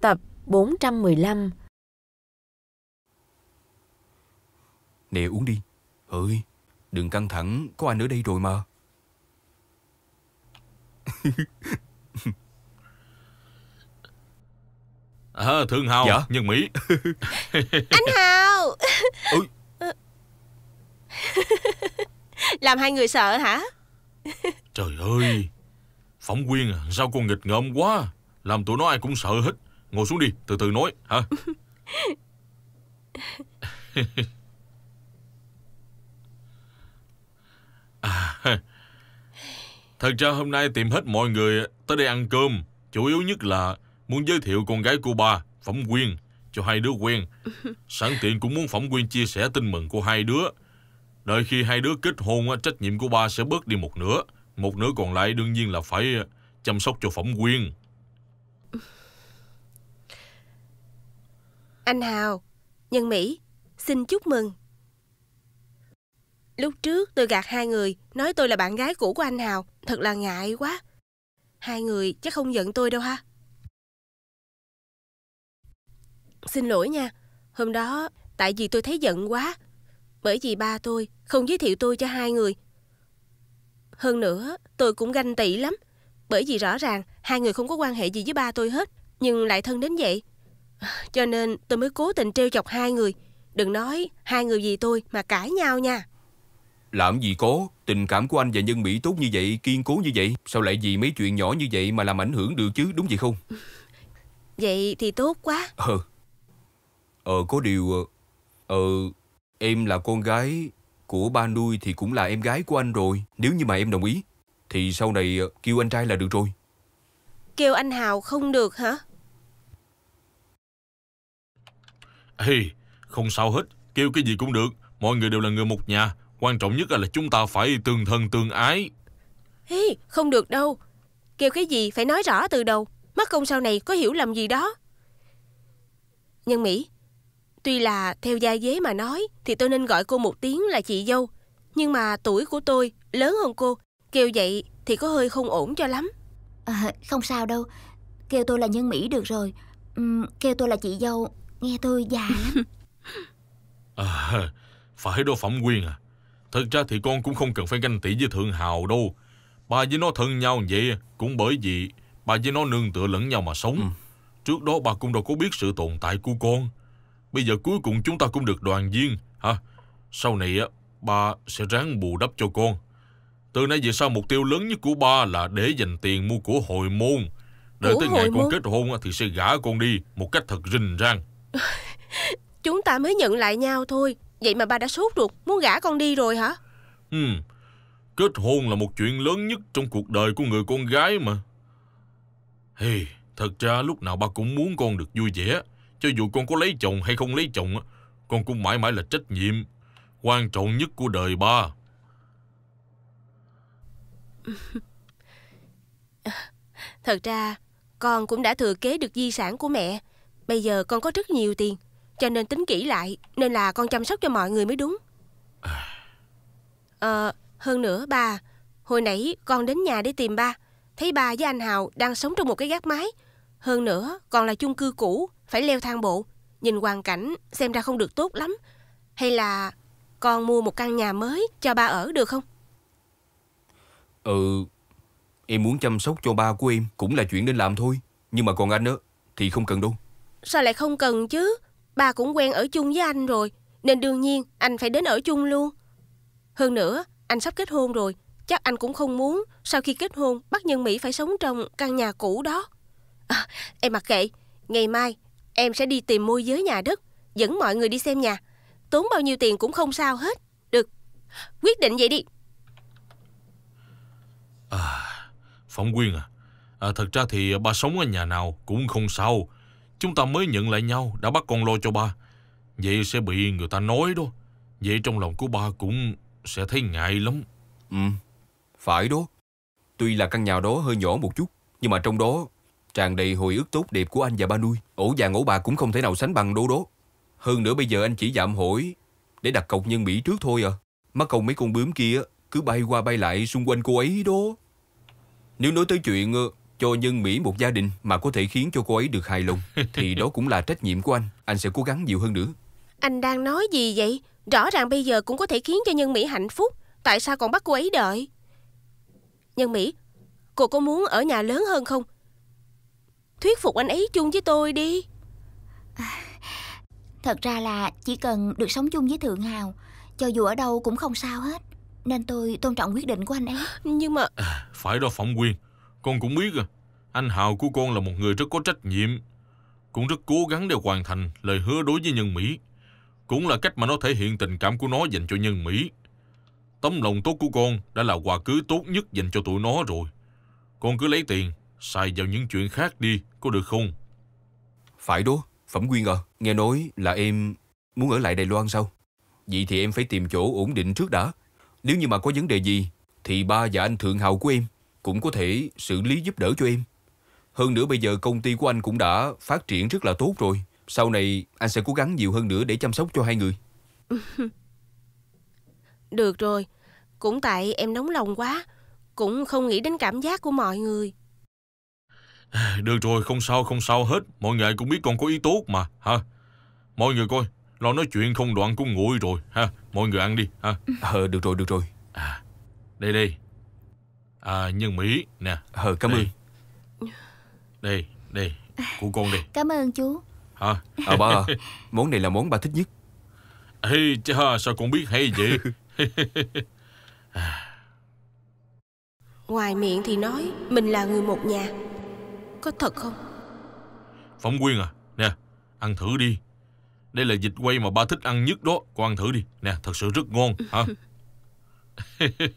Tập 415 Nè uống đi Ơi Đừng căng thẳng Có anh ở đây rồi mà à, Thương Hào dạ? Nhân Mỹ Anh Hào Ôi. Làm hai người sợ hả Trời ơi Phóng Quyên à, Sao con nghịch ngợm quá Làm tụi nó ai cũng sợ hết Ngồi xuống đi, từ từ nói hả? À, thật ra hôm nay tìm hết mọi người tới đây ăn cơm, chủ yếu nhất là muốn giới thiệu con gái của ba, Phẩm Quyên, cho hai đứa quen. Sẵn tiện cũng muốn Phẩm Quyên chia sẻ tin mừng của hai đứa. Đợi khi hai đứa kết hôn, trách nhiệm của ba sẽ bớt đi một nửa. Một nửa còn lại đương nhiên là phải ờ, chăm sóc cho Phẩm Quyên. Anh Hào, Nhân Mỹ, xin chúc mừng. Lúc trước tôi gạt hai người, nói tôi là bạn gái cũ của anh Hào, thật là ngại quá. Hai người chắc không giận tôi đâu ha. Xin lỗi nha, hôm đó tại vì tôi thấy giận quá, bởi vì ba tôi không giới thiệu tôi cho hai người. Hơn nữa, tôi cũng ganh tị lắm, bởi vì rõ ràng hai người không có quan hệ gì với ba tôi hết, nhưng lại thân đến vậy. Cho nên tôi mới cố tình trêu chọc hai người Đừng nói hai người vì tôi mà cãi nhau nha Làm gì cố? Tình cảm của anh và Nhân Mỹ tốt như vậy Kiên cố như vậy Sao lại vì mấy chuyện nhỏ như vậy mà làm ảnh hưởng được chứ Đúng vậy không Vậy thì tốt quá Ờ Ờ có điều Ờ, ờ Em là con gái Của ba nuôi thì cũng là em gái của anh rồi Nếu như mà em đồng ý Thì sau này ờ, kêu anh trai là được rồi Kêu anh Hào không được hả Ê, không sao hết, kêu cái gì cũng được, mọi người đều là người một nhà, quan trọng nhất là, là chúng ta phải tương thân tương ái. Ê, không được đâu, kêu cái gì phải nói rõ từ đầu, mắc công sau này có hiểu lầm gì đó. Nhân Mỹ, tuy là theo gia dế mà nói thì tôi nên gọi cô một tiếng là chị dâu, nhưng mà tuổi của tôi lớn hơn cô, kêu vậy thì có hơi không ổn cho lắm. À, không sao đâu, kêu tôi là Nhân Mỹ được rồi, uhm, kêu tôi là chị dâu Nghe tôi già lắm à, Phải đó Phẩm Quyên à Thật ra thì con cũng không cần phải ganh tị với Thượng Hào đâu Bà với nó thân nhau vậy Cũng bởi vì bà với nó nương tựa lẫn nhau mà sống ừ. Trước đó bà cũng đâu có biết sự tồn tại của con Bây giờ cuối cùng chúng ta cũng được đoàn viên hả? Sau này á bà sẽ ráng bù đắp cho con Từ nay về sau mục tiêu lớn nhất của ba là để dành tiền mua của hồi môn Đợi Ủa, tới ngày môn? con kết hôn thì sẽ gả con đi một cách thật rình rang Chúng ta mới nhận lại nhau thôi Vậy mà ba đã sốt ruột Muốn gả con đi rồi hả ừ. Kết hôn là một chuyện lớn nhất Trong cuộc đời của người con gái mà hey, Thật ra lúc nào ba cũng muốn con được vui vẻ Cho dù con có lấy chồng hay không lấy chồng Con cũng mãi mãi là trách nhiệm Quan trọng nhất của đời ba Thật ra con cũng đã thừa kế được di sản của mẹ Bây giờ con có rất nhiều tiền Cho nên tính kỹ lại Nên là con chăm sóc cho mọi người mới đúng Ờ Hơn nữa ba Hồi nãy con đến nhà để tìm ba Thấy ba với anh Hào đang sống trong một cái gác mái Hơn nữa còn là chung cư cũ Phải leo thang bộ Nhìn hoàn cảnh xem ra không được tốt lắm Hay là con mua một căn nhà mới cho ba ở được không? Ừ Em muốn chăm sóc cho ba của em Cũng là chuyện nên làm thôi Nhưng mà còn anh á Thì không cần đâu Sao lại không cần chứ? Ba cũng quen ở chung với anh rồi, nên đương nhiên anh phải đến ở chung luôn. Hơn nữa, anh sắp kết hôn rồi, chắc anh cũng không muốn sau khi kết hôn bắt nhân Mỹ phải sống trong căn nhà cũ đó. À, em mặc kệ, ngày mai em sẽ đi tìm môi giới nhà đất, dẫn mọi người đi xem nhà. Tốn bao nhiêu tiền cũng không sao hết. Được, quyết định vậy đi. À, Phỏng Quyên à, à, thật ra thì ba sống ở nhà nào cũng không sao. Chúng ta mới nhận lại nhau Đã bắt con lôi cho ba Vậy sẽ bị người ta nói đó Vậy trong lòng của ba cũng sẽ thấy ngại lắm Ừ Phải đó Tuy là căn nhà đó hơi nhỏ một chút Nhưng mà trong đó tràn đầy hồi ức tốt đẹp của anh và ba nuôi Ổ vàng ổ bạc cũng không thể nào sánh bằng đố đó Hơn nữa bây giờ anh chỉ dạm hỏi Để đặt cọc nhân Mỹ trước thôi à Mắt công mấy con bướm kia cứ bay qua bay lại xung quanh cô ấy đó Nếu nói tới chuyện ờ, cho nhân Mỹ một gia đình mà có thể khiến cho cô ấy được hài lòng thì đó cũng là trách nhiệm của anh. Anh sẽ cố gắng nhiều hơn nữa. Anh đang nói gì vậy? Rõ ràng bây giờ cũng có thể khiến cho nhân Mỹ hạnh phúc. Tại sao còn bắt cô ấy đợi? Nhân Mỹ, cô có muốn ở nhà lớn hơn không? Thuyết phục anh ấy chung với tôi đi. Thật ra là chỉ cần được sống chung với Thượng Hào, cho dù ở đâu cũng không sao hết. Nên tôi tôn trọng quyết định của anh ấy Nhưng mà à, Phải đó Phỏng quyền. Con cũng biết, à. anh Hào của con là một người rất có trách nhiệm, cũng rất cố gắng để hoàn thành lời hứa đối với nhân Mỹ. Cũng là cách mà nó thể hiện tình cảm của nó dành cho nhân Mỹ. Tấm lòng tốt của con đã là quà cưới tốt nhất dành cho tụi nó rồi. Con cứ lấy tiền, xài vào những chuyện khác đi, có được không? Phải đó, Phẩm Quyên à, nghe nói là em muốn ở lại Đài Loan sao? Vậy thì em phải tìm chỗ ổn định trước đã. Nếu như mà có vấn đề gì, thì ba và anh Thượng Hào của em cũng có thể xử lý giúp đỡ cho em. Hơn nữa bây giờ công ty của anh cũng đã phát triển rất là tốt rồi. Sau này anh sẽ cố gắng nhiều hơn nữa để chăm sóc cho hai người. Được rồi, cũng tại em nóng lòng quá, cũng không nghĩ đến cảm giác của mọi người. Được rồi, không sao, không sao hết. Mọi người cũng biết con có ý tốt mà, ha. Mọi người coi, lo nói chuyện không đoạn cũng nguội rồi, ha. Mọi người ăn đi, ha. Ờ, được rồi, được rồi. À, đây đây, à, nhân Mỹ nè Ờ cảm đây. ơn Đây đây của con đi Cảm ơn chú Hả ờ, à ba món này là món bà thích nhất Ê cha sao con biết hay vậy Ngoài miệng thì nói Mình là người một nhà Có thật không Phóng Quyên à Nè Ăn thử đi Đây là dịch quay mà ba thích ăn nhất đó Con ăn thử đi Nè thật sự rất ngon Hả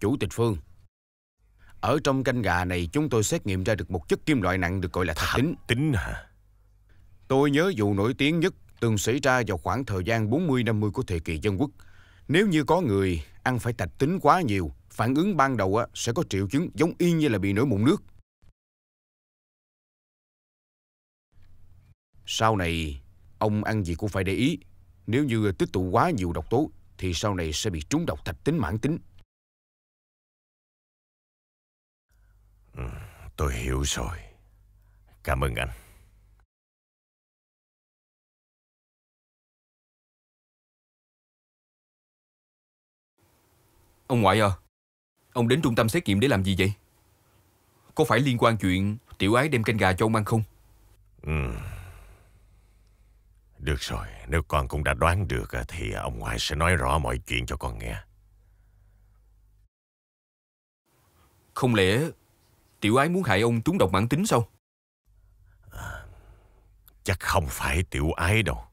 Chủ tịch Phương Ở trong canh gà này chúng tôi xét nghiệm ra được một chất kim loại nặng được gọi là thạch tính tính hả? Tôi nhớ vụ nổi tiếng nhất từng xảy ra vào khoảng thời gian 40-50 của thời kỳ dân quốc. Nếu như có người ăn phải thạch tính quá nhiều, phản ứng ban đầu sẽ có triệu chứng giống y như là bị nổi mụn nước. Sau này, ông ăn gì cũng phải để ý. Nếu như tích tụ quá nhiều độc tố, thì sau này sẽ bị trúng độc thạch tính mãn tính. Tôi hiểu rồi. Cảm ơn anh. Ông ngoại à, ông đến trung tâm xét nghiệm để làm gì vậy? Có phải liên quan chuyện tiểu ái đem canh gà cho ông ăn không? Ừ. Được rồi, nếu con cũng đã đoán được thì ông ngoại sẽ nói rõ mọi chuyện cho con nghe. Không lẽ Tiểu ái muốn hại ông trúng độc mãn tính sao Chắc không phải tiểu ái đâu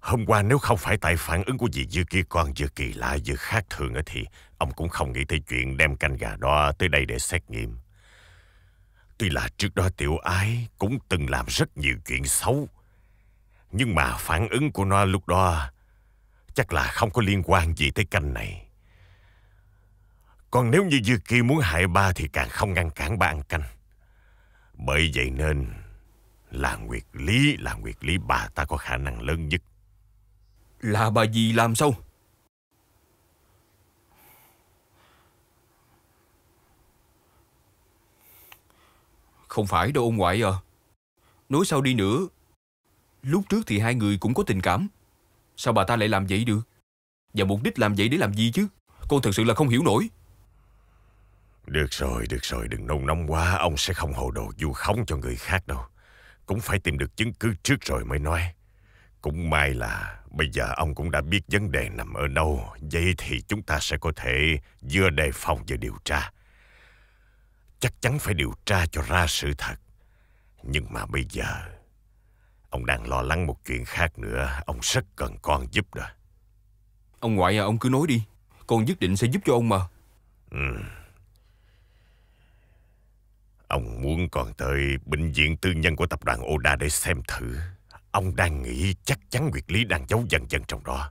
Hôm qua nếu không phải tại phản ứng của dì dư kia con vừa kỳ lạ vừa khác thường ấy thì Ông cũng không nghĩ tới chuyện đem canh gà đó tới đây để xét nghiệm Tuy là trước đó tiểu ái cũng từng làm rất nhiều chuyện xấu Nhưng mà phản ứng của nó lúc đó Chắc là không có liên quan gì tới canh này còn nếu như Dư Kỳ muốn hại ba thì càng không ngăn cản ba ăn canh. Bởi vậy nên là nguyệt lý, là nguyệt lý bà ta có khả năng lớn nhất. Là bà gì làm sao? Không phải đâu ông ngoại à. Nói sao đi nữa, lúc trước thì hai người cũng có tình cảm. Sao bà ta lại làm vậy được? Và mục đích làm vậy để làm gì chứ? Con thật sự là không hiểu nổi. Được rồi, được rồi, đừng nôn nóng quá, ông sẽ không hồ đồ vu khống cho người khác đâu. Cũng phải tìm được chứng cứ trước rồi mới nói. Cũng may là bây giờ ông cũng đã biết vấn đề nằm ở đâu, vậy thì chúng ta sẽ có thể vừa đề phòng vừa điều tra. Chắc chắn phải điều tra cho ra sự thật. Nhưng mà bây giờ, ông đang lo lắng một chuyện khác nữa, ông rất cần con giúp đó. Ông ngoại à, ông cứ nói đi, con nhất định sẽ giúp cho ông mà. Ừ. Ông muốn con tới bệnh viện tư nhân của tập đoàn Oda để xem thử. Ông đang nghĩ chắc chắn Nguyệt Lý đang giấu dần dần trong đó.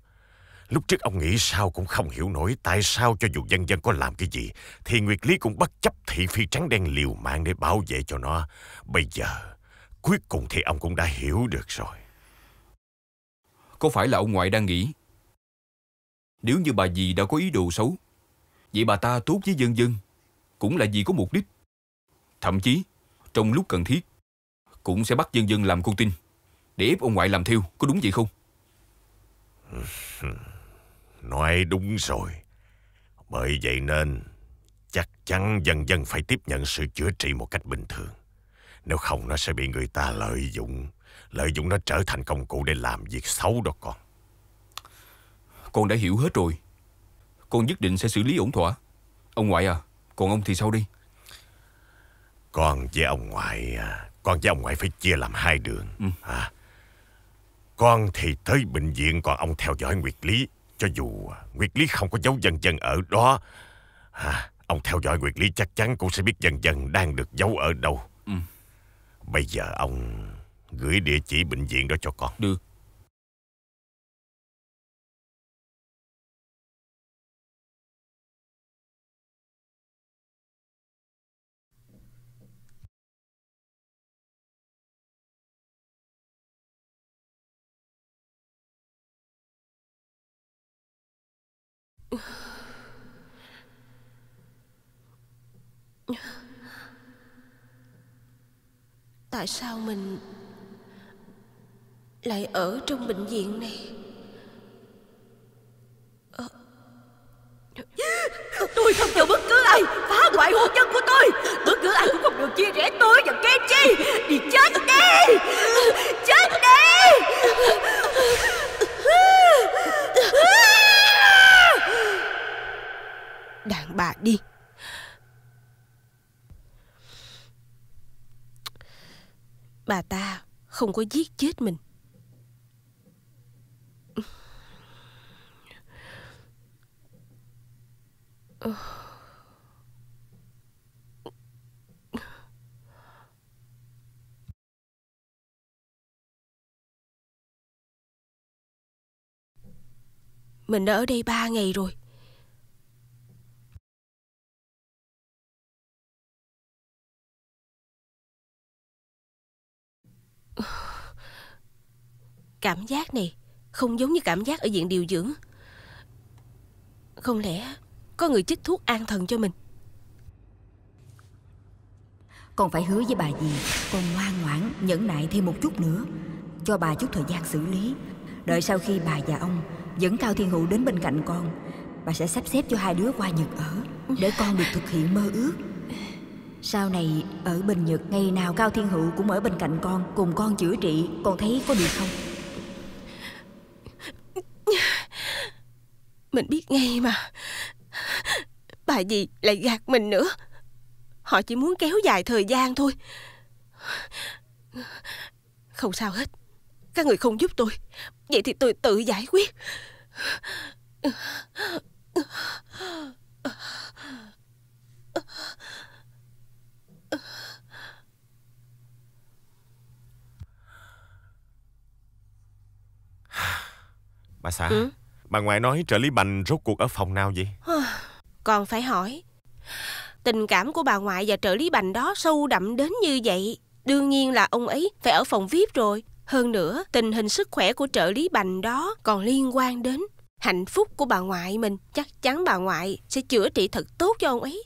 Lúc trước ông nghĩ sao cũng không hiểu nổi tại sao cho dù dân dân có làm cái gì thì Nguyệt Lý cũng bất chấp thị phi trắng đen liều mạng để bảo vệ cho nó. Bây giờ, cuối cùng thì ông cũng đã hiểu được rồi. Có phải là ông ngoại đang nghĩ Nếu như bà dì đã có ý đồ xấu Vậy bà ta tốt với dân dân Cũng là vì có mục đích Thậm chí, trong lúc cần thiết, cũng sẽ bắt dân dân làm con tin để ép ông ngoại làm theo, có đúng vậy không? Nói đúng rồi. Bởi vậy nên chắc chắn dân dân phải tiếp nhận sự chữa trị một cách bình thường. Nếu không nó sẽ bị người ta lợi dụng, lợi dụng nó trở thành công cụ để làm việc xấu đó con. Con đã hiểu hết rồi. Con nhất định sẽ xử lý ổn thỏa. Ông ngoại à, còn ông thì sao đi? Con với ông ngoại à, Con với ông ngoại phải chia làm hai đường ừ. à, Con thì tới bệnh viện Còn ông theo dõi Nguyệt Lý Cho dù Nguyệt Lý không có dấu dần dần ở đó à, Ông theo dõi Nguyệt Lý chắc chắn Cũng sẽ biết dần dần đang được giấu ở đâu ừ. Bây giờ ông Gửi địa chỉ bệnh viện đó cho con Được Tại sao mình lại ở trong bệnh viện này? Ờ. Tôi không cho bất cứ ai phá hoại hôn nhân của tôi Bất cứ ai cũng không được chia rẽ tôi và Kenji Đi chết đi Chết đi đàn bà đi Bà ta không có giết chết mình Mình đã ở đây ba ngày rồi Cảm giác này không giống như cảm giác ở viện điều dưỡng Không lẽ có người chích thuốc an thần cho mình Con phải hứa với bà gì Con ngoan ngoãn nhẫn nại thêm một chút nữa Cho bà chút thời gian xử lý Đợi sau khi bà và ông Dẫn Cao Thiên Hữu đến bên cạnh con Bà sẽ sắp xếp cho hai đứa qua Nhật ở Để con được thực hiện mơ ước sau này ở Bình Nhật Ngày nào Cao Thiên Hữu cũng ở bên cạnh con Cùng con chữa trị Con thấy có được không Mình biết ngay mà Bà gì lại gạt mình nữa Họ chỉ muốn kéo dài thời gian thôi Không sao hết Các người không giúp tôi Vậy thì tôi tự giải quyết Bà xã ừ? Bà ngoại nói trợ lý Bành rốt cuộc ở phòng nào vậy Còn phải hỏi Tình cảm của bà ngoại và trợ lý Bành đó sâu đậm đến như vậy Đương nhiên là ông ấy phải ở phòng VIP rồi Hơn nữa tình hình sức khỏe của trợ lý Bành đó còn liên quan đến hạnh phúc của bà ngoại mình Chắc chắn bà ngoại sẽ chữa trị thật tốt cho ông ấy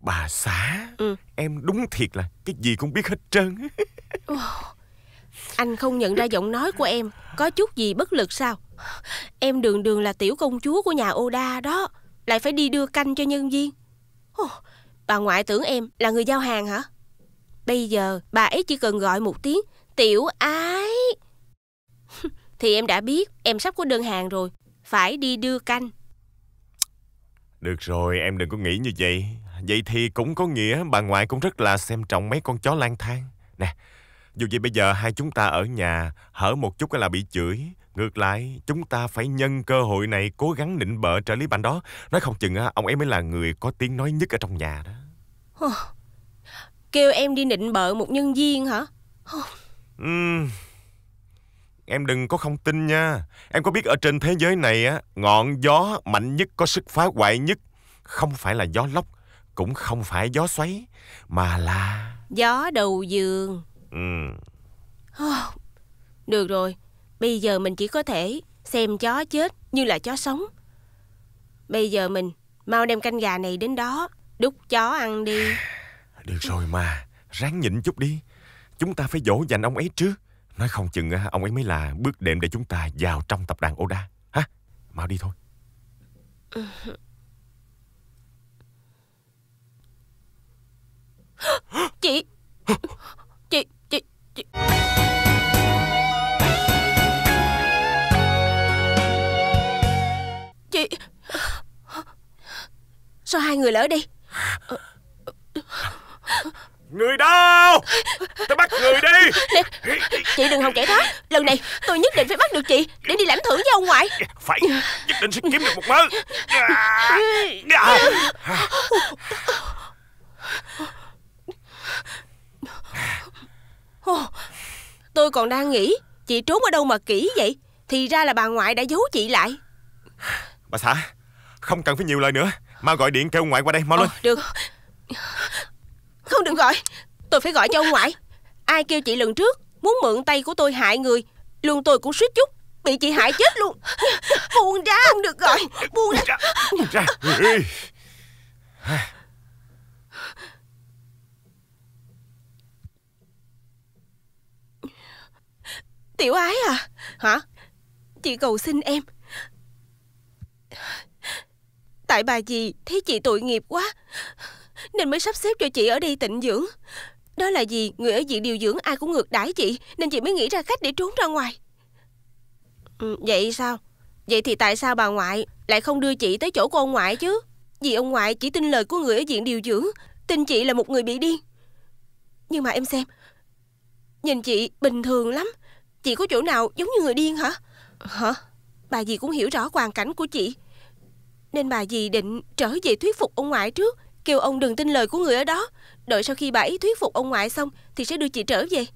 Bà xã ừ. Em đúng thiệt là cái gì cũng biết hết trơn anh không nhận ra giọng nói của em Có chút gì bất lực sao Em đường đường là tiểu công chúa của nhà Oda đó Lại phải đi đưa canh cho nhân viên Bà ngoại tưởng em là người giao hàng hả Bây giờ bà ấy chỉ cần gọi một tiếng Tiểu ái Thì em đã biết Em sắp có đơn hàng rồi Phải đi đưa canh Được rồi em đừng có nghĩ như vậy Vậy thì cũng có nghĩa bà ngoại cũng rất là xem trọng mấy con chó lang thang Nè dù vậy bây giờ hai chúng ta ở nhà, hở một chút là bị chửi. Ngược lại, chúng ta phải nhân cơ hội này cố gắng nịnh bợ trợ lý bạn đó. Nói không chừng ông ấy mới là người có tiếng nói nhất ở trong nhà đó. Kêu em đi nịnh bợ một nhân viên hả? Ừ. Em đừng có không tin nha. Em có biết ở trên thế giới này á, ngọn gió mạnh nhất có sức phá hoại nhất không phải là gió lốc, cũng không phải gió xoáy, mà là gió đầu giường. Được rồi, bây giờ mình chỉ có thể xem chó chết như là chó sống. Bây giờ mình mau đem canh gà này đến đó, đút chó ăn đi. Được rồi mà, ráng nhịn chút đi. Chúng ta phải dỗ dành ông ấy trước. Nói không chừng ông ấy mới là bước đệm để chúng ta vào trong tập đoàn Oda. Ha, mau đi thôi. Chị Chị Sao hai người lỡ đi Người đâu Tôi bắt người đi Nè, Chị đừng hòng chạy thoát Lần này tôi nhất định phải bắt được chị Để đi lãnh thưởng với ông ngoại Phải Nhất định sẽ kiếm được một mớ dạ. Dạ. Dạ. Ồ, tôi còn đang nghĩ Chị trốn ở đâu mà kỹ vậy Thì ra là bà ngoại đã giấu chị lại Bà xã Không cần phải nhiều lời nữa Mau gọi điện kêu ngoại qua đây mau lên Được Không được gọi Tôi phải gọi cho ông ngoại Ai kêu chị lần trước Muốn mượn tay của tôi hại người Luôn tôi cũng suýt chút Bị chị hại chết luôn Buông ra Không được gọi Buông ra Buông ra Tiểu ái à Hả Chị cầu xin em Tại bà dì thấy chị tội nghiệp quá Nên mới sắp xếp cho chị ở đây tịnh dưỡng Đó là gì người ở viện điều dưỡng ai cũng ngược đãi chị Nên chị mới nghĩ ra cách để trốn ra ngoài ừ, Vậy sao Vậy thì tại sao bà ngoại lại không đưa chị tới chỗ của ông ngoại chứ Vì ông ngoại chỉ tin lời của người ở viện điều dưỡng Tin chị là một người bị điên Nhưng mà em xem Nhìn chị bình thường lắm Chị có chỗ nào giống như người điên hả Hả Bà dì cũng hiểu rõ hoàn cảnh của chị Nên bà dì định trở về thuyết phục ông ngoại trước Kêu ông đừng tin lời của người ở đó Đợi sau khi bà ấy thuyết phục ông ngoại xong Thì sẽ đưa chị trở về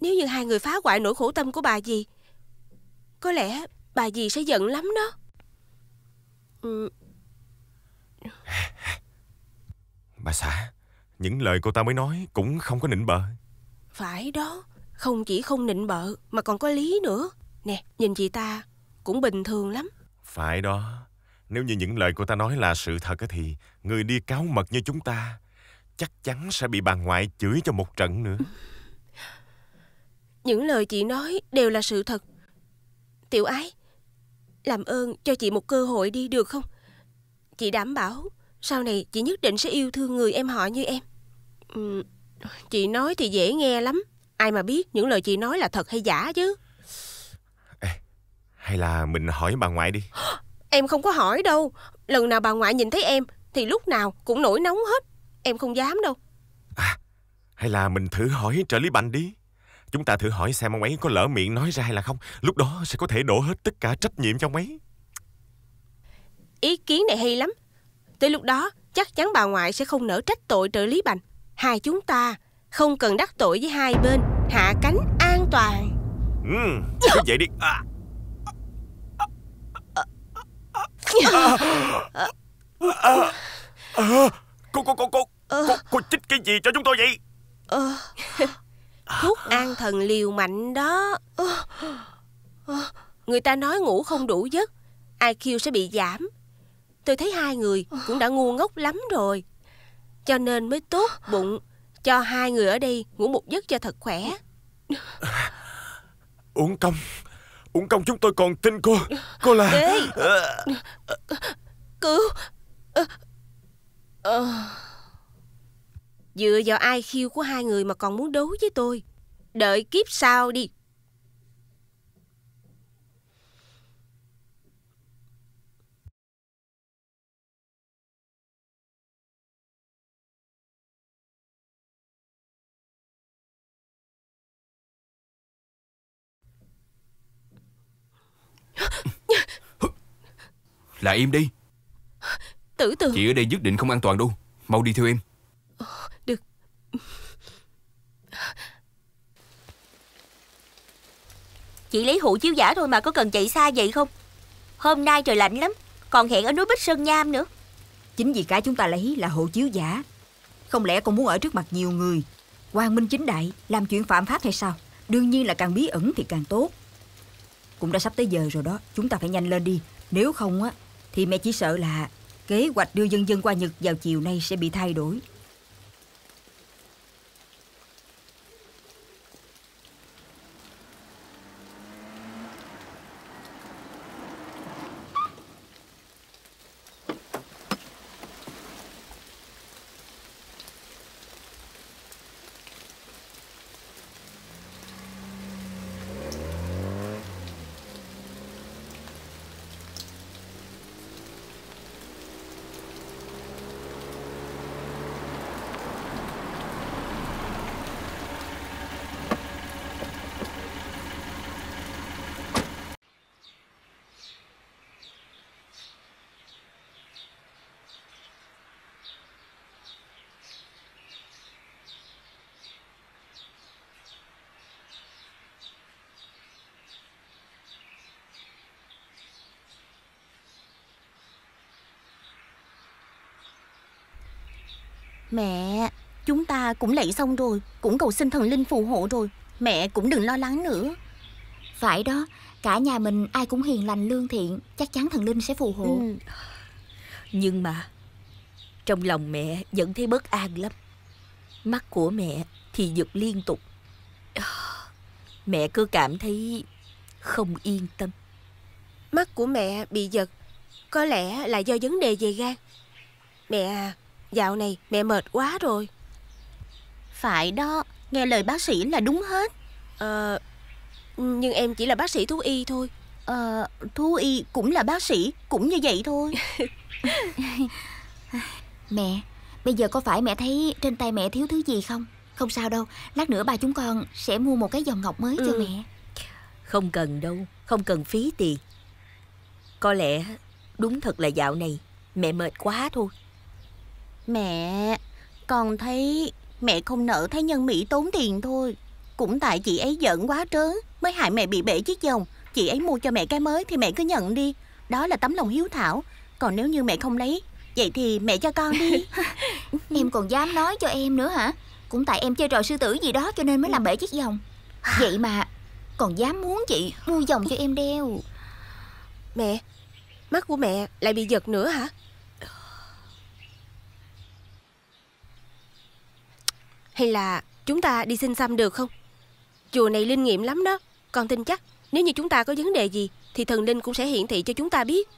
Nếu như hai người phá hoại nỗi khổ tâm của bà dì Có lẽ bà dì sẽ giận lắm đó ừ. Bà xã Những lời cô ta mới nói Cũng không có nịnh bợ Phải đó không chỉ không nịnh bợ mà còn có lý nữa Nè nhìn chị ta cũng bình thường lắm Phải đó Nếu như những lời của ta nói là sự thật thì Người đi cáo mật như chúng ta Chắc chắn sẽ bị bà ngoại chửi cho một trận nữa Những lời chị nói đều là sự thật Tiểu ái Làm ơn cho chị một cơ hội đi được không Chị đảm bảo Sau này chị nhất định sẽ yêu thương người em họ như em ừ, Chị nói thì dễ nghe lắm Ai mà biết những lời chị nói là thật hay giả chứ Ê, Hay là mình hỏi bà ngoại đi Em không có hỏi đâu Lần nào bà ngoại nhìn thấy em Thì lúc nào cũng nổi nóng hết Em không dám đâu à, Hay là mình thử hỏi trợ lý Bành đi Chúng ta thử hỏi xem ông ấy có lỡ miệng nói ra hay là không Lúc đó sẽ có thể đổ hết tất cả trách nhiệm cho ông ấy Ý kiến này hay lắm Tới lúc đó chắc chắn bà ngoại sẽ không nỡ trách tội trợ lý Bành Hai chúng ta không cần đắc tội với hai bên Hạ cánh an toàn Ừ, cứ vậy đi à. cô cô cô cô cô ờ. chích cái gì cho chúng tôi vậy ờ. thuốc an thần liều mạnh đó ờ. người ta nói ngủ không đủ giấc IQ sẽ bị giảm tôi thấy hai người cũng đã ngu ngốc lắm rồi cho nên mới tốt bụng cho hai người ở đây ngủ một giấc cho thật khỏe Uống công Uống công chúng tôi còn tin cô Cô là Ê. Ờ. Cứu ờ. Ờ. Dựa vào ai khiêu của hai người mà còn muốn đấu với tôi Đợi kiếp sau đi Là im đi Tử tường Chị ở đây nhất định không an toàn đâu Mau đi theo em Được Chị lấy hộ chiếu giả thôi mà có cần chạy xa vậy không Hôm nay trời lạnh lắm Còn hẹn ở núi Bích Sơn Nham nữa Chính vì cái chúng ta lấy là hộ chiếu giả Không lẽ con muốn ở trước mặt nhiều người Quang Minh Chính Đại Làm chuyện phạm pháp hay sao Đương nhiên là càng bí ẩn thì càng tốt cũng đã sắp tới giờ rồi đó Chúng ta phải nhanh lên đi Nếu không á Thì mẹ chỉ sợ là Kế hoạch đưa dân dân qua Nhật vào chiều nay sẽ bị thay đổi Mẹ, chúng ta cũng lạy xong rồi, cũng cầu xin thần linh phù hộ rồi. Mẹ cũng đừng lo lắng nữa. Phải đó, cả nhà mình ai cũng hiền lành lương thiện, chắc chắn thần linh sẽ phù hộ. Ừ. Nhưng mà, trong lòng mẹ vẫn thấy bất an lắm. Mắt của mẹ thì giật liên tục. Mẹ cứ cảm thấy không yên tâm. Mắt của mẹ bị giật, có lẽ là do vấn đề về gan. Mẹ à, Dạo này mẹ mệt quá rồi Phải đó Nghe lời bác sĩ là đúng hết Ờ Nhưng em chỉ là bác sĩ thú y thôi Ờ Thú y cũng là bác sĩ Cũng như vậy thôi Mẹ Bây giờ có phải mẹ thấy trên tay mẹ thiếu thứ gì không Không sao đâu Lát nữa ba chúng con sẽ mua một cái dòng ngọc mới ừ. cho mẹ Không cần đâu Không cần phí tiền Có lẽ đúng thật là dạo này Mẹ mệt quá thôi Mẹ, con thấy mẹ không nợ thấy nhân Mỹ tốn tiền thôi. Cũng tại chị ấy giận quá trớ, mới hại mẹ bị bể chiếc vòng. Chị ấy mua cho mẹ cái mới thì mẹ cứ nhận đi. Đó là tấm lòng hiếu thảo. Còn nếu như mẹ không lấy, vậy thì mẹ cho con đi. em còn dám nói cho em nữa hả? Cũng tại em chơi trò sư tử gì đó cho nên mới làm bể chiếc vòng. Vậy mà còn dám muốn chị mua vòng cho em đeo. Mẹ, mắt của mẹ lại bị giật nữa hả? Hay là chúng ta đi xin xăm được không? Chùa này linh nghiệm lắm đó. Con tin chắc nếu như chúng ta có vấn đề gì thì thần linh cũng sẽ hiển thị cho chúng ta biết.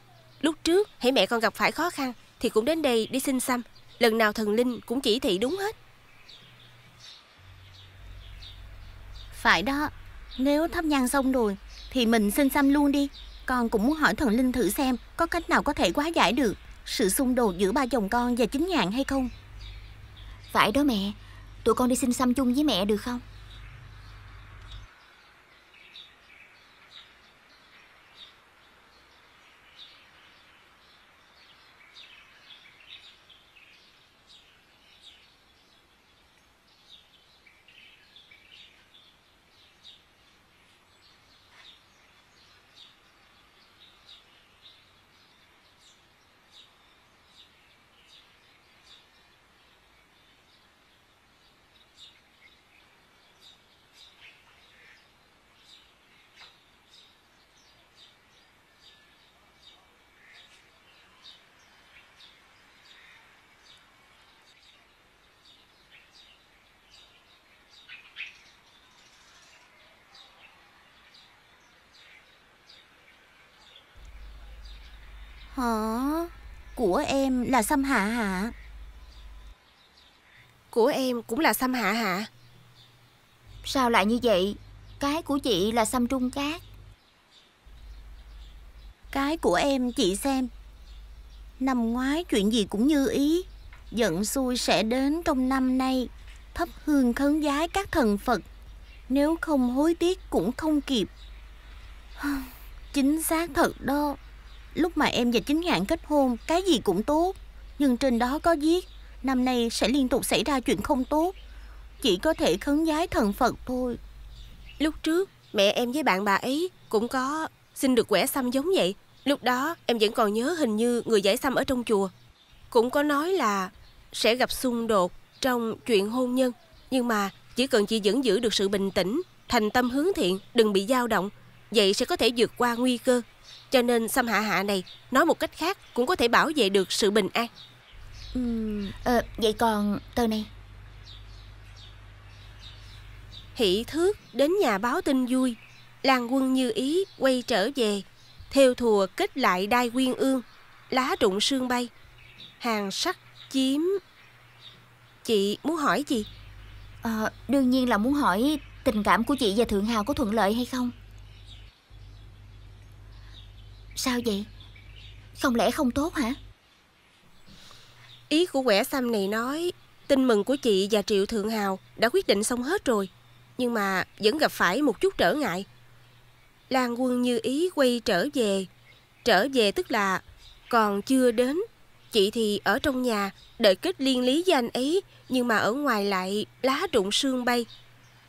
Lúc trước hãy mẹ con gặp phải khó khăn thì cũng đến đây đi xin xăm. Lần nào thần linh cũng chỉ thị đúng hết. Phải đó, nếu thắp nhang xong rồi thì mình xin xăm luôn đi. Con cũng muốn hỏi thần linh thử xem có cách nào có thể quá giải được sự xung đột giữa ba chồng con và chính nhạn hay không. Phải đó mẹ, Tụi con đi xin xăm chung với mẹ được không Hả? Của em là Sam Hạ hả? Của em cũng là Sam Hạ hả? Sao lại như vậy? Cái của chị là Sam Trung Cát Cái của em chị xem Năm ngoái chuyện gì cũng như ý Giận xui sẽ đến trong năm nay Thấp hương khấn giái các thần Phật Nếu không hối tiếc cũng không kịp Chính xác thật đó Lúc mà em và chính hạn kết hôn Cái gì cũng tốt Nhưng trên đó có viết Năm nay sẽ liên tục xảy ra chuyện không tốt Chỉ có thể khấn giái thần Phật thôi Lúc trước Mẹ em với bạn bà ấy Cũng có xin được quẻ xăm giống vậy Lúc đó em vẫn còn nhớ hình như Người giải xăm ở trong chùa Cũng có nói là Sẽ gặp xung đột trong chuyện hôn nhân Nhưng mà chỉ cần chị vẫn giữ được sự bình tĩnh Thành tâm hướng thiện Đừng bị dao động Vậy sẽ có thể vượt qua nguy cơ cho nên xâm hạ hạ này Nói một cách khác cũng có thể bảo vệ được sự bình an ừ, à, Vậy còn tờ này Hỷ thước đến nhà báo tin vui Làng quân như ý quay trở về Theo thùa kết lại đai quyên ương Lá rụng sương bay Hàng sắt chiếm Chị muốn hỏi gì? À, đương nhiên là muốn hỏi tình cảm của chị và Thượng Hào có thuận lợi hay không Sao vậy? Không lẽ không tốt hả? Ý của quẻ xăm này nói Tin mừng của chị và Triệu Thượng Hào đã quyết định xong hết rồi Nhưng mà vẫn gặp phải một chút trở ngại Lan quân như ý quay trở về Trở về tức là còn chưa đến Chị thì ở trong nhà đợi kết liên lý với anh ấy Nhưng mà ở ngoài lại lá rụng sương bay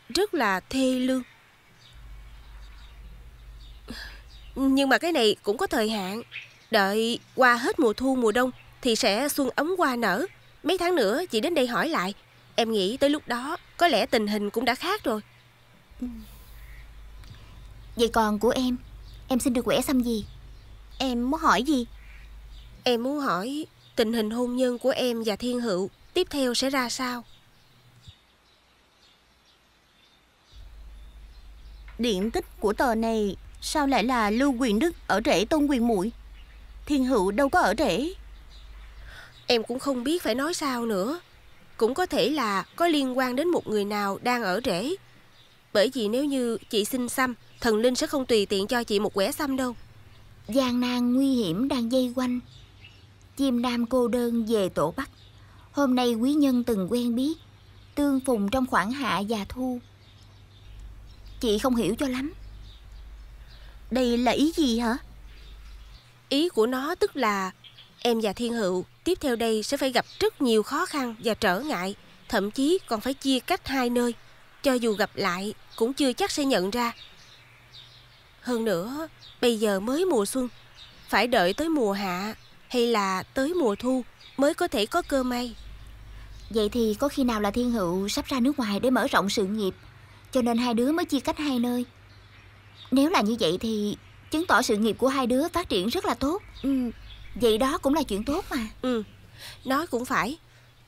Rất là thê lương Nhưng mà cái này cũng có thời hạn Đợi qua hết mùa thu mùa đông Thì sẽ xuân ống qua nở Mấy tháng nữa chị đến đây hỏi lại Em nghĩ tới lúc đó Có lẽ tình hình cũng đã khác rồi Vậy còn của em Em xin được quẻ xăm gì Em muốn hỏi gì Em muốn hỏi tình hình hôn nhân của em và Thiên Hữu Tiếp theo sẽ ra sao Điện tích của tờ này Sao lại là Lưu Quyền Đức ở rễ Tôn Quyền muội Thiên Hữu đâu có ở rễ Em cũng không biết phải nói sao nữa Cũng có thể là có liên quan đến một người nào đang ở rễ Bởi vì nếu như chị xin xăm Thần Linh sẽ không tùy tiện cho chị một quẻ xăm đâu gian nan nguy hiểm đang dây quanh Chim Nam cô đơn về tổ Bắc Hôm nay quý nhân từng quen biết Tương phùng trong khoảng hạ và thu Chị không hiểu cho lắm đây là ý gì hả? Ý của nó tức là em và Thiên Hữu tiếp theo đây sẽ phải gặp rất nhiều khó khăn và trở ngại, thậm chí còn phải chia cách hai nơi. Cho dù gặp lại cũng chưa chắc sẽ nhận ra. Hơn nữa, bây giờ mới mùa xuân, phải đợi tới mùa hạ hay là tới mùa thu mới có thể có cơ may. Vậy thì có khi nào là Thiên Hữu sắp ra nước ngoài để mở rộng sự nghiệp, cho nên hai đứa mới chia cách hai nơi. Nếu là như vậy thì chứng tỏ sự nghiệp của hai đứa phát triển rất là tốt ừ. Vậy đó cũng là chuyện tốt mà Ừ, nói cũng phải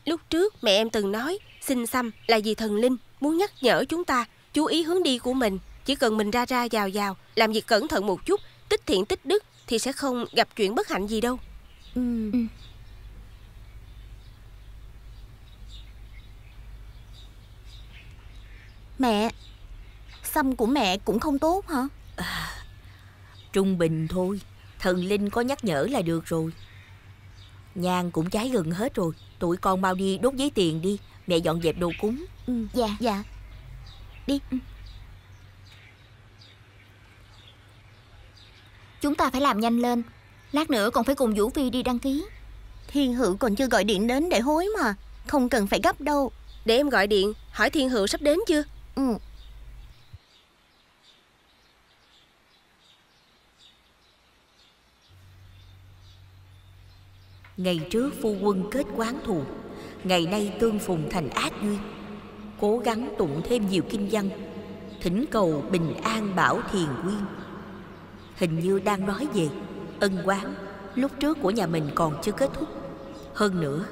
Lúc trước mẹ em từng nói Xin xăm là vì thần linh Muốn nhắc nhở chúng ta chú ý hướng đi của mình Chỉ cần mình ra ra vào vào Làm việc cẩn thận một chút Tích thiện tích đức Thì sẽ không gặp chuyện bất hạnh gì đâu ừ. Ừ. Mẹ xăm của mẹ cũng không tốt hả à, Trung bình thôi Thần Linh có nhắc nhở là được rồi Nhang cũng cháy gần hết rồi Tụi con mau đi đốt giấy tiền đi Mẹ dọn dẹp đồ cúng ừ, Dạ Dạ Đi ừ. Chúng ta phải làm nhanh lên Lát nữa còn phải cùng Vũ Phi đi đăng ký Thiên Hữu còn chưa gọi điện đến để hối mà Không cần phải gấp đâu Để em gọi điện Hỏi Thiên Hữu sắp đến chưa Ừ Ngày trước phu quân kết quán thù Ngày nay tương phùng thành ác duyên Cố gắng tụng thêm nhiều kinh văn Thỉnh cầu bình an bảo thiền nguyên Hình như đang nói về Ân quán lúc trước của nhà mình còn chưa kết thúc Hơn nữa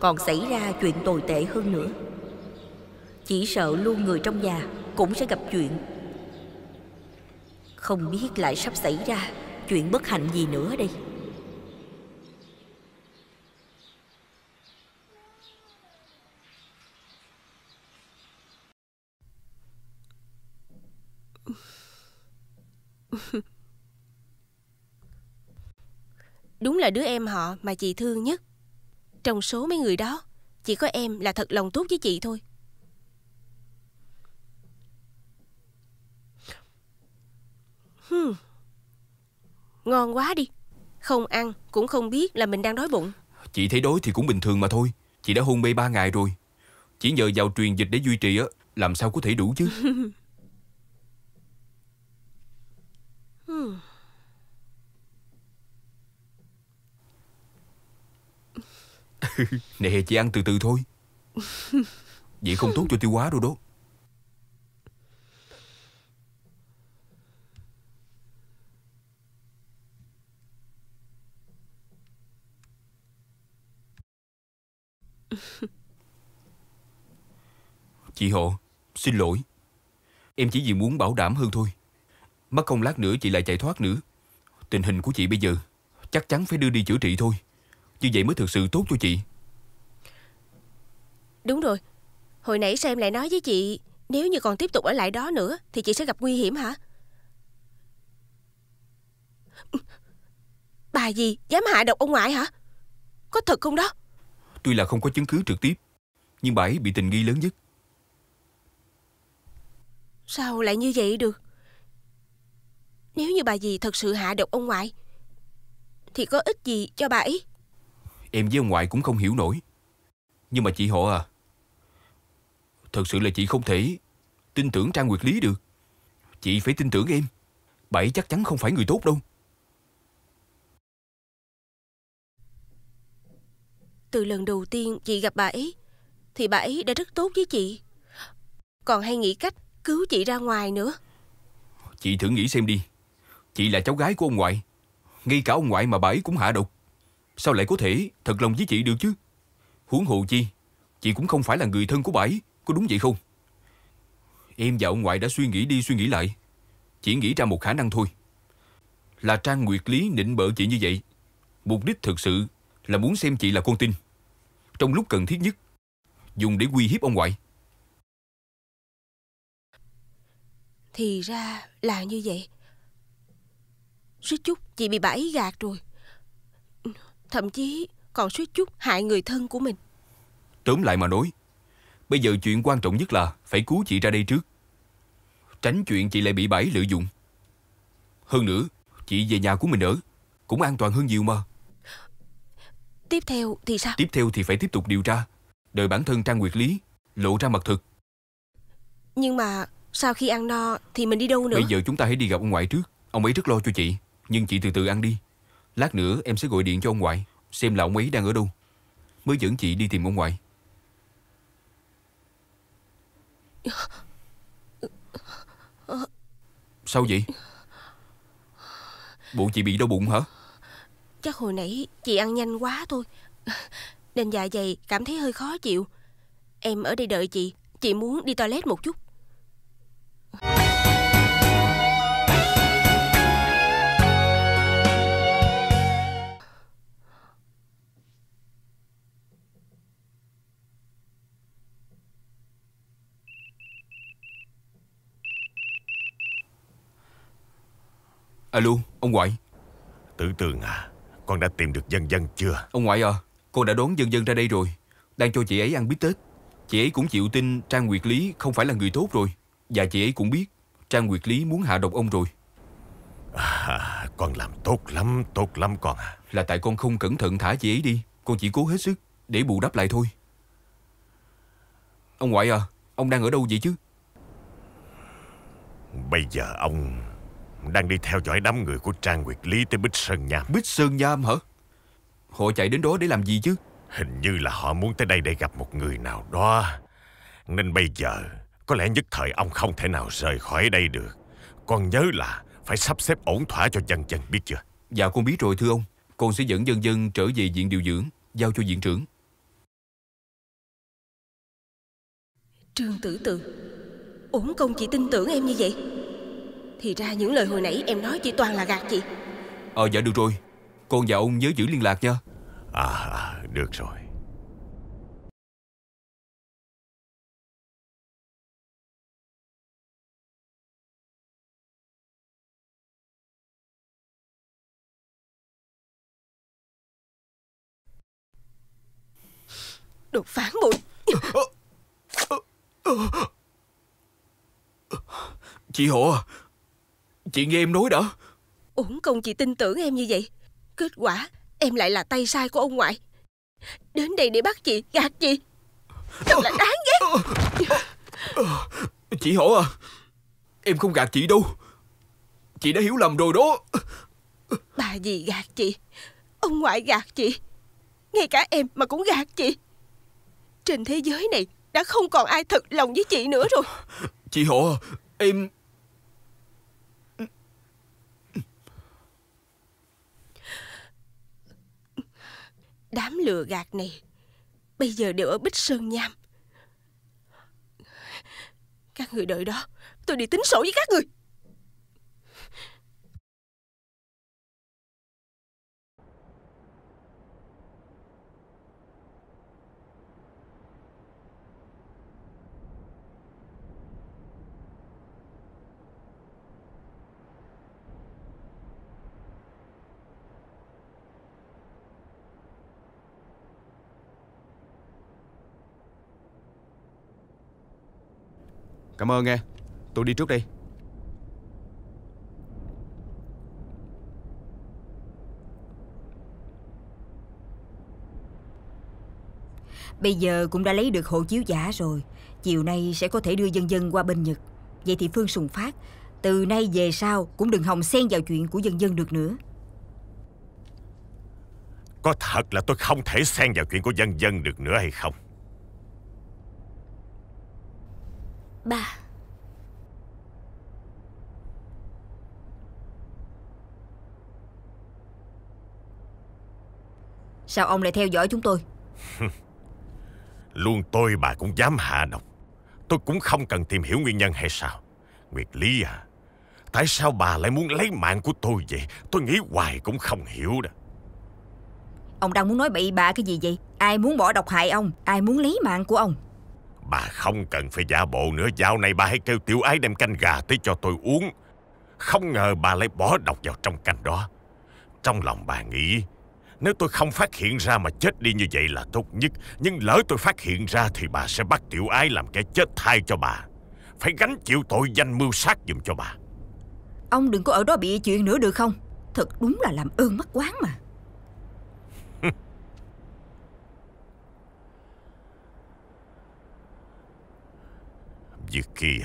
còn xảy ra chuyện tồi tệ hơn nữa Chỉ sợ luôn người trong nhà cũng sẽ gặp chuyện Không biết lại sắp xảy ra chuyện bất hạnh gì nữa đây Đúng là đứa em họ mà chị thương nhất Trong số mấy người đó Chỉ có em là thật lòng tốt với chị thôi hmm. Ngon quá đi Không ăn cũng không biết là mình đang đói bụng Chị thấy đói thì cũng bình thường mà thôi Chị đã hôn mê ba ngày rồi Chỉ nhờ vào truyền dịch để duy trì á Làm sao có thể đủ chứ Nè chị ăn từ từ thôi Vậy không tốt cho tiêu hóa đâu đó Chị họ Xin lỗi Em chỉ vì muốn bảo đảm hơn thôi Mất không lát nữa chị lại chạy thoát nữa Tình hình của chị bây giờ Chắc chắn phải đưa đi chữa trị thôi Như vậy mới thực sự tốt cho chị Đúng rồi Hồi nãy sao em lại nói với chị Nếu như còn tiếp tục ở lại đó nữa Thì chị sẽ gặp nguy hiểm hả Bà gì dám hại độc ông ngoại hả Có thật không đó Tuy là không có chứng cứ trực tiếp Nhưng bà ấy bị tình nghi lớn nhất Sao lại như vậy được nếu như bà dì thật sự hạ độc ông ngoại Thì có ích gì cho bà ấy Em với ông ngoại cũng không hiểu nổi Nhưng mà chị họ à Thật sự là chị không thể Tin tưởng Trang Nguyệt Lý được Chị phải tin tưởng em Bà ấy chắc chắn không phải người tốt đâu Từ lần đầu tiên chị gặp bà ấy Thì bà ấy đã rất tốt với chị Còn hay nghĩ cách cứu chị ra ngoài nữa Chị thử nghĩ xem đi Chị là cháu gái của ông ngoại Ngay cả ông ngoại mà bà ấy cũng hạ độc Sao lại có thể thật lòng với chị được chứ Huống hồ chi Chị cũng không phải là người thân của bà ấy Có đúng vậy không Em và ông ngoại đã suy nghĩ đi suy nghĩ lại Chỉ nghĩ ra một khả năng thôi Là Trang Nguyệt Lý nịnh bợ chị như vậy Mục đích thực sự Là muốn xem chị là con tin Trong lúc cần thiết nhất Dùng để uy hiếp ông ngoại Thì ra là như vậy suýt chút chị bị bà ấy gạt rồi Thậm chí còn suýt chút hại người thân của mình Tóm lại mà nói Bây giờ chuyện quan trọng nhất là Phải cứu chị ra đây trước Tránh chuyện chị lại bị bà ấy lợi dụng Hơn nữa Chị về nhà của mình ở Cũng an toàn hơn nhiều mà Tiếp theo thì sao Tiếp theo thì phải tiếp tục điều tra Đợi bản thân Trang Nguyệt Lý Lộ ra mặt thực Nhưng mà sau khi ăn no Thì mình đi đâu nữa Bây giờ chúng ta hãy đi gặp ông ngoại trước Ông ấy rất lo cho chị nhưng chị từ từ ăn đi Lát nữa em sẽ gọi điện cho ông ngoại Xem là ông ấy đang ở đâu Mới dẫn chị đi tìm ông ngoại Sao vậy Bộ chị bị đau bụng hả Chắc hồi nãy chị ăn nhanh quá thôi Nên dạ dày cảm thấy hơi khó chịu Em ở đây đợi chị Chị muốn đi toilet một chút Alo, ông ngoại Tử tường à, con đã tìm được dân dân chưa Ông ngoại à, con đã đón dân dân ra đây rồi Đang cho chị ấy ăn bít tết Chị ấy cũng chịu tin Trang Nguyệt Lý không phải là người tốt rồi Và chị ấy cũng biết Trang Nguyệt Lý muốn hạ độc ông rồi à, Con làm tốt lắm, tốt lắm con à Là tại con không cẩn thận thả chị ấy đi Con chỉ cố hết sức để bù đắp lại thôi Ông ngoại à, ông đang ở đâu vậy chứ Bây giờ ông đang đi theo dõi đám người của Trang Nguyệt Lý tới Bích Sơn Nham. Bích Sơn Nham hả? Họ chạy đến đó để làm gì chứ? Hình như là họ muốn tới đây để gặp một người nào đó. Nên bây giờ, có lẽ nhất thời ông không thể nào rời khỏi đây được. Con nhớ là phải sắp xếp ổn thỏa cho dân dân biết chưa? Dạ con biết rồi thưa ông. Con sẽ dẫn dân dân trở về viện điều dưỡng, giao cho viện trưởng. Trương Tử Tử, ổn công chị tin tưởng em như vậy? Thì ra những lời hồi nãy em nói chỉ toàn là gạt chị Ờ dạ được rồi Con và ông nhớ giữ liên lạc nha À, à được rồi đột phản bội Chị Hồ à, Chị nghe em nói đã Uổng công chị tin tưởng em như vậy Kết quả em lại là tay sai của ông ngoại Đến đây để bắt chị gạt chị Thật là đáng ghét Chị Hổ à Em không gạt chị đâu Chị đã hiểu lầm rồi đó Bà gì gạt chị Ông ngoại gạt chị Ngay cả em mà cũng gạt chị Trên thế giới này Đã không còn ai thật lòng với chị nữa rồi Chị Hổ à, Em Đám lừa gạt này Bây giờ đều ở Bích Sơn Nham Các người đợi đó Tôi đi tính sổ với các người Cảm ơn nghe Tôi đi trước đi Bây giờ cũng đã lấy được hộ chiếu giả rồi Chiều nay sẽ có thể đưa dân dân qua bên Nhật Vậy thì Phương Sùng Phát Từ nay về sau cũng đừng hòng xen vào chuyện của dân dân được nữa Có thật là tôi không thể xen vào chuyện của dân dân được nữa hay không ba Sao ông lại theo dõi chúng tôi Luôn tôi bà cũng dám hạ độc Tôi cũng không cần tìm hiểu nguyên nhân hay sao Nguyệt Lý à Tại sao bà lại muốn lấy mạng của tôi vậy Tôi nghĩ hoài cũng không hiểu đó Ông đang muốn nói bậy bạ cái gì vậy Ai muốn bỏ độc hại ông Ai muốn lấy mạng của ông Bà không cần phải giả bộ nữa Dạo này bà hãy kêu tiểu ái đem canh gà tới cho tôi uống Không ngờ bà lại bỏ độc vào trong canh đó Trong lòng bà nghĩ Nếu tôi không phát hiện ra mà chết đi như vậy là tốt nhất Nhưng lỡ tôi phát hiện ra Thì bà sẽ bắt tiểu ái làm kẻ chết thay cho bà Phải gánh chịu tội danh mưu sát dùm cho bà Ông đừng có ở đó bị chuyện nữa được không Thật đúng là làm ơn mất quán mà việc kia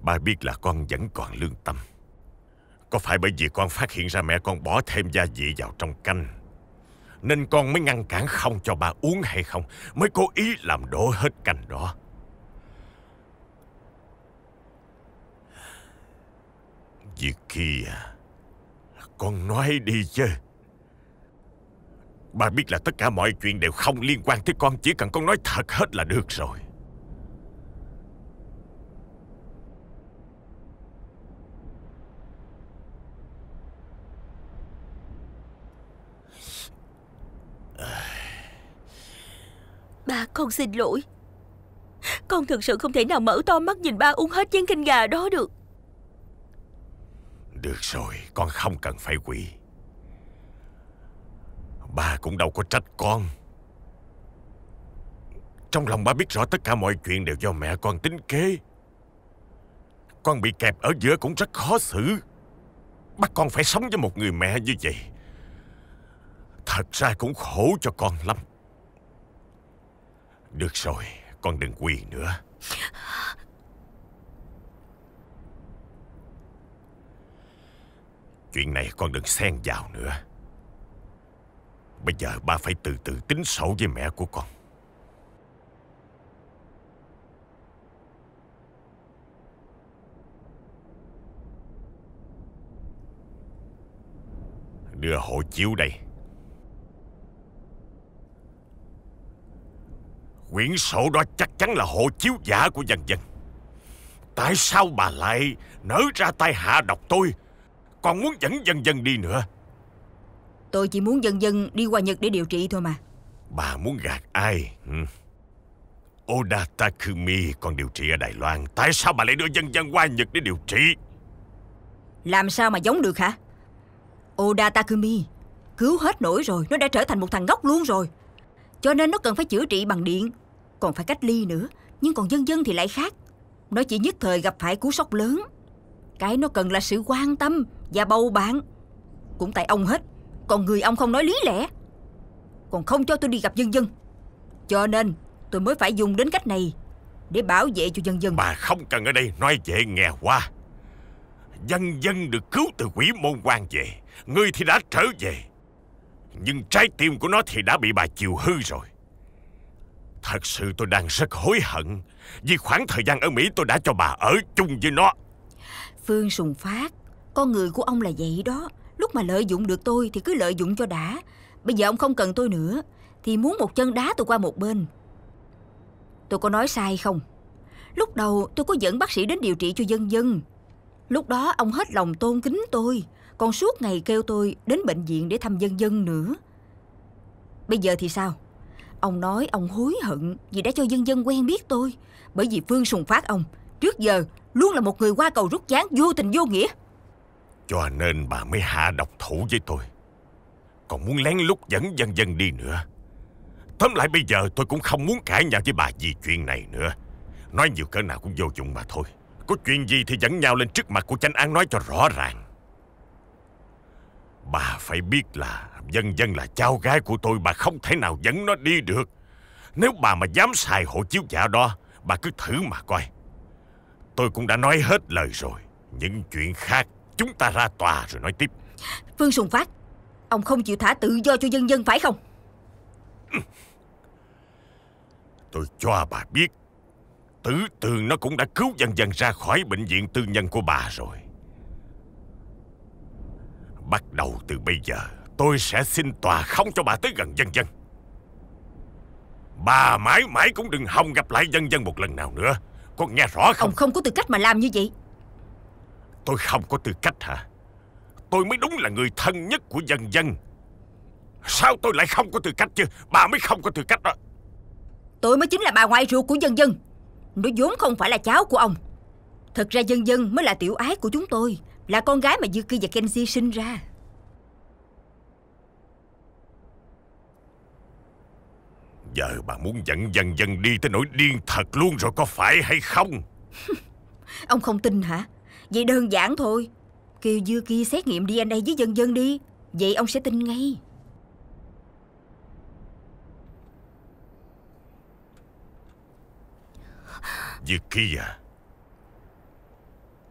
Ba biết là con vẫn còn lương tâm Có phải bởi vì con phát hiện ra mẹ con bỏ thêm gia vị vào trong canh Nên con mới ngăn cản không cho ba uống hay không Mới cố ý làm đổ hết canh đó Việc kia Con nói đi chứ ba biết là tất cả mọi chuyện đều không liên quan tới con Chỉ cần con nói thật hết là được rồi Con xin lỗi Con thực sự không thể nào mở to mắt nhìn ba uống hết chén canh gà đó được Được rồi Con không cần phải quỳ Ba cũng đâu có trách con Trong lòng ba biết rõ tất cả mọi chuyện đều do mẹ con tính kế Con bị kẹp ở giữa cũng rất khó xử Bắt con phải sống với một người mẹ như vậy Thật ra cũng khổ cho con lắm được rồi, con đừng quỳ nữa. Chuyện này con đừng xen vào nữa. Bây giờ ba phải từ từ tính sổ với mẹ của con. Đưa hộ chiếu đây. Quyển sổ đó chắc chắn là hộ chiếu giả của dân dân Tại sao bà lại nở ra tay hạ độc tôi Còn muốn dẫn dân dân đi nữa Tôi chỉ muốn dân dân đi qua Nhật để điều trị thôi mà Bà muốn gạt ai ừ. Oda Takumi còn điều trị ở Đài Loan Tại sao bà lại đưa dân dân qua Nhật để điều trị Làm sao mà giống được hả Oda Takumi Cứu hết nổi rồi Nó đã trở thành một thằng ngốc luôn rồi Cho nên nó cần phải chữa trị bằng điện còn phải cách ly nữa Nhưng còn dân dân thì lại khác Nó chỉ nhất thời gặp phải cú sốc lớn Cái nó cần là sự quan tâm và bầu bạn Cũng tại ông hết Còn người ông không nói lý lẽ Còn không cho tôi đi gặp dân dân Cho nên tôi mới phải dùng đến cách này Để bảo vệ cho dân dân Bà không cần ở đây nói chuyện nghe qua Dân dân được cứu từ quỷ môn quan về người thì đã trở về Nhưng trái tim của nó thì đã bị bà chiều hư rồi Thật sự tôi đang rất hối hận Vì khoảng thời gian ở Mỹ tôi đã cho bà ở chung với nó Phương Sùng Phát Con người của ông là vậy đó Lúc mà lợi dụng được tôi thì cứ lợi dụng cho đã Bây giờ ông không cần tôi nữa Thì muốn một chân đá tôi qua một bên Tôi có nói sai không Lúc đầu tôi có dẫn bác sĩ đến điều trị cho dân dân Lúc đó ông hết lòng tôn kính tôi Còn suốt ngày kêu tôi đến bệnh viện để thăm dân dân nữa Bây giờ thì sao Ông nói ông hối hận vì đã cho dân dân quen biết tôi Bởi vì Phương Sùng Phát ông Trước giờ luôn là một người qua cầu rút chán vô tình vô nghĩa Cho nên bà mới hạ độc thủ với tôi Còn muốn lén lút dẫn dân dân đi nữa Tóm lại bây giờ tôi cũng không muốn cãi nhau với bà vì chuyện này nữa Nói nhiều cỡ nào cũng vô dụng mà thôi Có chuyện gì thì dẫn nhau lên trước mặt của chánh án nói cho rõ ràng Bà phải biết là Dân dân là cháu gái của tôi Bà không thể nào dẫn nó đi được Nếu bà mà dám xài hộ chiếu giả đó Bà cứ thử mà coi Tôi cũng đã nói hết lời rồi Những chuyện khác chúng ta ra tòa rồi nói tiếp Phương Sùng Phát Ông không chịu thả tự do cho dân dân phải không Tôi cho bà biết Tử tường nó cũng đã cứu dân dân ra khỏi bệnh viện tư nhân của bà rồi Bắt đầu từ bây giờ Tôi sẽ xin tòa không cho bà tới gần dân dân Bà mãi mãi cũng đừng hòng gặp lại dân dân một lần nào nữa Con nghe rõ không Ông không có tư cách mà làm như vậy Tôi không có tư cách hả Tôi mới đúng là người thân nhất của dân dân Sao tôi lại không có tư cách chứ Bà mới không có tư cách đó Tôi mới chính là bà ngoại ruột của dân dân Nó vốn không phải là cháu của ông Thật ra dân dân mới là tiểu ái của chúng tôi Là con gái mà Yuki và Kenji sinh ra Giờ bà muốn dặn dần dần đi tới nỗi điên thật luôn rồi có phải hay không Ông không tin hả Vậy đơn giản thôi Kêu dưa kia xét nghiệm DNA với dân dân đi Vậy ông sẽ tin ngay Dưa kia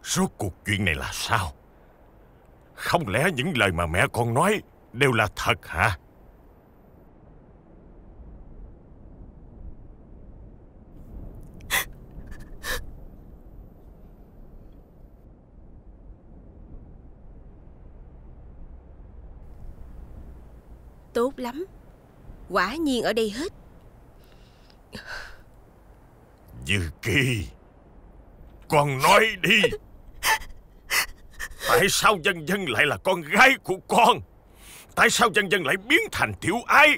Rốt cuộc chuyện này là sao Không lẽ những lời mà mẹ con nói Đều là thật hả Tốt lắm Quả nhiên ở đây hết Dư Kỳ Con nói đi Tại sao dân dân lại là con gái của con Tại sao dân dân lại biến thành tiểu ái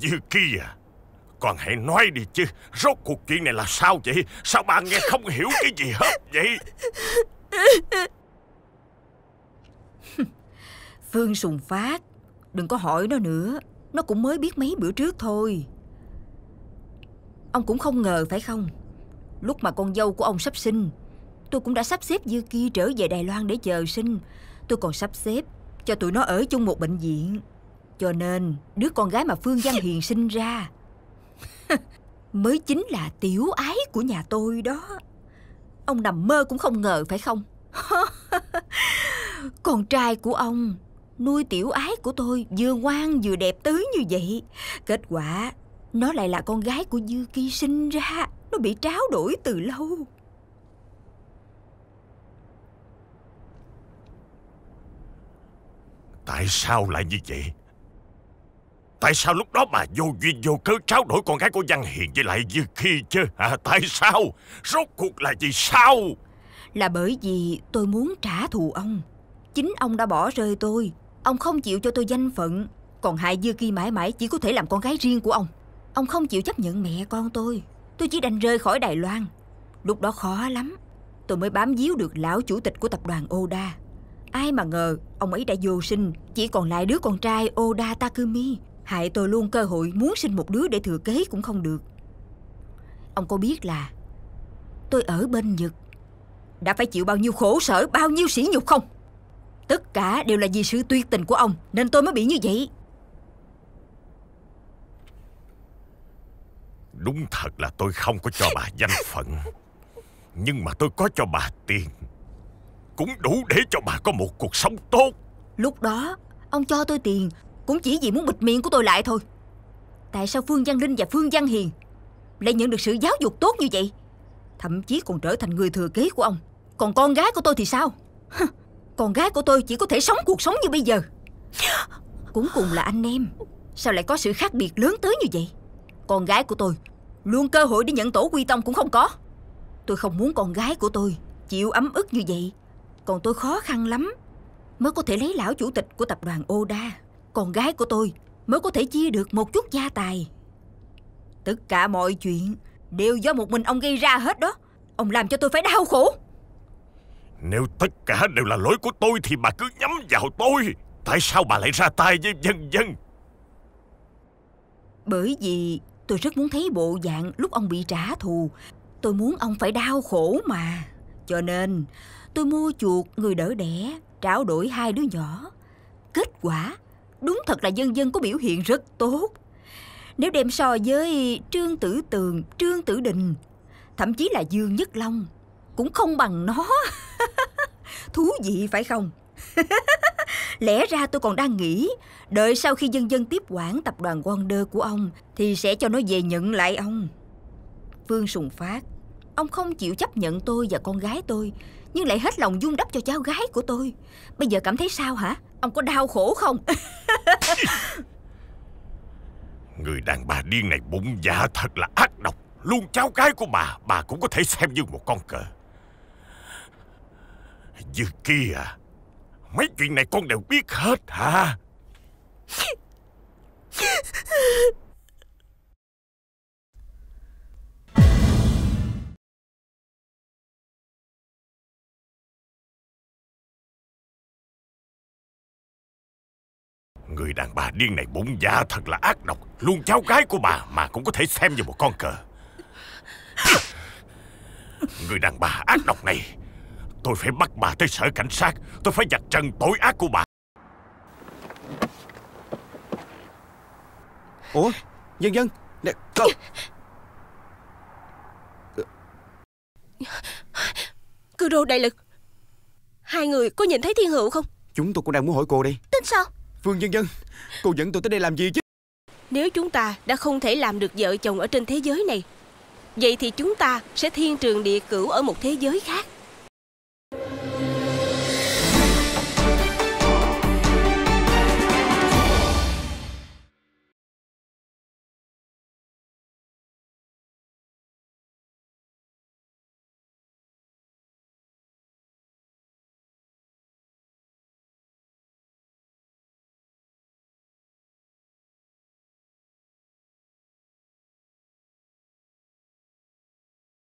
Dư Kỳ à Con hãy nói đi chứ Rốt cuộc chuyện này là sao vậy Sao bà nghe không hiểu cái gì hết vậy Phương Sùng Phát Đừng có hỏi nó nữa Nó cũng mới biết mấy bữa trước thôi Ông cũng không ngờ phải không Lúc mà con dâu của ông sắp sinh Tôi cũng đã sắp xếp Dư Ki trở về Đài Loan để chờ sinh Tôi còn sắp xếp cho tụi nó ở chung một bệnh viện Cho nên đứa con gái mà Phương Giang Hiền sinh ra Mới chính là tiểu ái của nhà tôi đó Ông nằm mơ cũng không ngờ phải không Con trai của ông Nuôi tiểu ái của tôi vừa ngoan vừa đẹp tứ như vậy Kết quả Nó lại là con gái của Dư Ki sinh ra Nó bị tráo đổi từ lâu Tại sao lại như vậy Tại sao lúc đó bà vô duyên vô cớ tráo đổi con gái của Văn Hiền với lại Dư Khi chứ à, Tại sao Rốt cuộc là vì sao Là bởi vì tôi muốn trả thù ông Chính ông đã bỏ rơi tôi Ông không chịu cho tôi danh phận Còn hại Dư Ki mãi mãi chỉ có thể làm con gái riêng của ông Ông không chịu chấp nhận mẹ con tôi Tôi chỉ đành rơi khỏi Đài Loan Lúc đó khó lắm Tôi mới bám díu được lão chủ tịch của tập đoàn Oda Ai mà ngờ Ông ấy đã vô sinh Chỉ còn lại đứa con trai Oda Takumi Hại tôi luôn cơ hội muốn sinh một đứa để thừa kế cũng không được Ông có biết là Tôi ở bên Nhật Đã phải chịu bao nhiêu khổ sở Bao nhiêu sỉ nhục không Tất cả đều là vì sự tuyệt tình của ông Nên tôi mới bị như vậy Đúng thật là tôi không có cho bà danh phận Nhưng mà tôi có cho bà tiền Cũng đủ để cho bà có một cuộc sống tốt Lúc đó Ông cho tôi tiền Cũng chỉ vì muốn bịt miệng của tôi lại thôi Tại sao Phương Văn Linh và Phương Văn Hiền Lại nhận được sự giáo dục tốt như vậy Thậm chí còn trở thành người thừa kế của ông Còn con gái của tôi thì sao Con gái của tôi chỉ có thể sống cuộc sống như bây giờ Cũng cùng là anh em Sao lại có sự khác biệt lớn tới như vậy Con gái của tôi Luôn cơ hội để nhận tổ quy tông cũng không có Tôi không muốn con gái của tôi Chịu ấm ức như vậy Còn tôi khó khăn lắm Mới có thể lấy lão chủ tịch của tập đoàn Oda Con gái của tôi Mới có thể chia được một chút gia tài Tất cả mọi chuyện Đều do một mình ông gây ra hết đó Ông làm cho tôi phải đau khổ nếu tất cả đều là lỗi của tôi Thì bà cứ nhắm vào tôi Tại sao bà lại ra tay với dân dân Bởi vì tôi rất muốn thấy bộ dạng Lúc ông bị trả thù Tôi muốn ông phải đau khổ mà Cho nên tôi mua chuột người đỡ đẻ Trao đổi hai đứa nhỏ Kết quả Đúng thật là dân dân có biểu hiện rất tốt Nếu đem so với Trương Tử Tường, Trương Tử Đình Thậm chí là Dương Nhất Long cũng không bằng nó Thú vị phải không? Lẽ ra tôi còn đang nghĩ Đợi sau khi dân dân tiếp quản tập đoàn Wonder của ông Thì sẽ cho nó về nhận lại ông Phương Sùng Phát Ông không chịu chấp nhận tôi và con gái tôi Nhưng lại hết lòng dung đắp cho cháu gái của tôi Bây giờ cảm thấy sao hả? Ông có đau khổ không? Người đàn bà điên này bụng dạ thật là ác độc Luôn cháu gái của bà Bà cũng có thể xem như một con cờ Dư kia Mấy chuyện này con đều biết hết hả Người đàn bà điên này bụng dạ thật là ác độc Luôn cháu gái của bà mà cũng có thể xem như một con cờ Người đàn bà ác độc này Tôi phải bắt bà tới sở cảnh sát Tôi phải vạch trần tội ác của bà Ủa nhân dân Nè cậu Cư đô đại lực Hai người có nhìn thấy thiên hữu không Chúng tôi cũng đang muốn hỏi cô đây Tính sao Phương nhân dân Cô dẫn tôi tới đây làm gì chứ Nếu chúng ta đã không thể làm được vợ chồng ở trên thế giới này Vậy thì chúng ta sẽ thiên trường địa cửu ở một thế giới khác